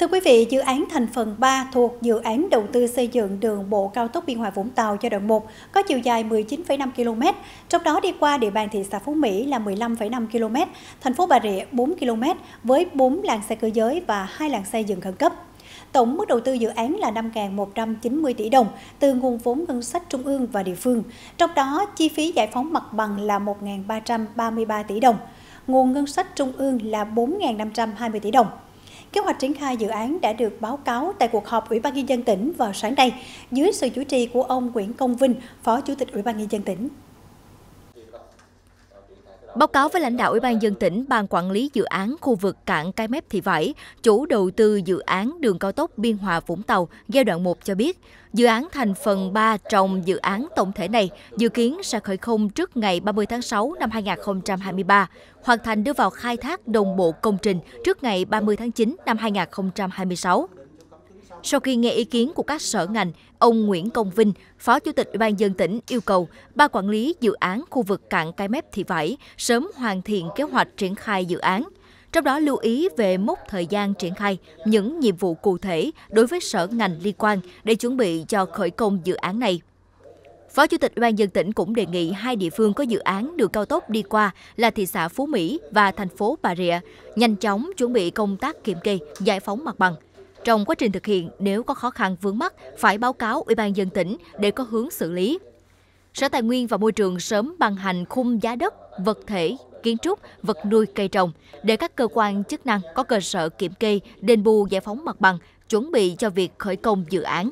Thưa quý vị, dự án thành phần 3 thuộc dự án đầu tư xây dựng đường bộ cao tốc Biên Hòa Vũng Tàu giai đoạn 1 có chiều dài 19,5 km, trong đó đi qua địa bàn thị xã Phú Mỹ là 15,5 km, thành phố Bà Rịa 4 km với 4 làn xe cơ giới và 2 làn xe dừng khẩn cấp. Tổng mức đầu tư dự án là 5.190 tỷ đồng từ nguồn vốn ngân sách trung ương và địa phương, trong đó chi phí giải phóng mặt bằng là 1.333 tỷ đồng, nguồn ngân sách trung ương là 4.520 tỷ đồng. Kế hoạch triển khai dự án đã được báo cáo tại cuộc họp Ủy ban nhân dân tỉnh vào sáng nay dưới sự chủ trì của ông Nguyễn Công Vinh, Phó Chủ tịch Ủy ban nhân dân tỉnh. Báo cáo với lãnh đạo Ủy ban dân tỉnh, Ban quản lý dự án khu vực cảng Cái Mép Thị Vải, chủ đầu tư dự án đường cao tốc Biên Hòa Vũng Tàu giai đoạn 1 cho biết, dự án thành phần 3 trong dự án tổng thể này dự kiến sẽ khởi công trước ngày 30 tháng 6 năm 2023, hoàn thành đưa vào khai thác đồng bộ công trình trước ngày 30 tháng 9 năm 2026. Sau khi nghe ý kiến của các sở ngành, ông Nguyễn Công Vinh, Phó Chủ tịch Ủy ban dân tỉnh yêu cầu ba quản lý dự án khu vực cảng Cái Mép Thị Vải sớm hoàn thiện kế hoạch triển khai dự án trong đó lưu ý về mốc thời gian triển khai những nhiệm vụ cụ thể đối với sở ngành liên quan để chuẩn bị cho khởi công dự án này. Phó Chủ tịch Ủy ban dân tỉnh cũng đề nghị hai địa phương có dự án đường cao tốc đi qua là thị xã Phú Mỹ và thành phố Bà Rịa nhanh chóng chuẩn bị công tác kiểm kê, giải phóng mặt bằng. Trong quá trình thực hiện, nếu có khó khăn vướng mắt, phải báo cáo Ủy ban dân tỉnh để có hướng xử lý. Sở Tài nguyên và Môi trường sớm ban hành khung giá đất, vật thể, kiến trúc, vật nuôi cây trồng để các cơ quan chức năng có cơ sở kiểm kê, đền bù giải phóng mặt bằng, chuẩn bị cho việc khởi công dự án.